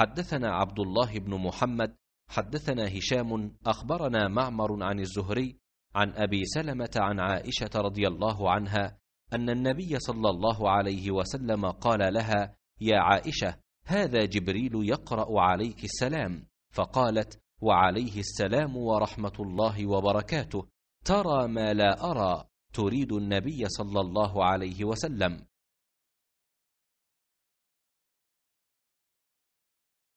حدثنا عبد الله بن محمد حدثنا هشام اخبرنا معمر عن الزهري عن ابي سلمه عن عائشه رضي الله عنها ان النبي صلى الله عليه وسلم قال لها يا عائشه هذا جبريل يقرا عليك السلام فقالت وعليه السلام ورحمه الله وبركاته ترى ما لا ارى تريد النبي صلى الله عليه وسلم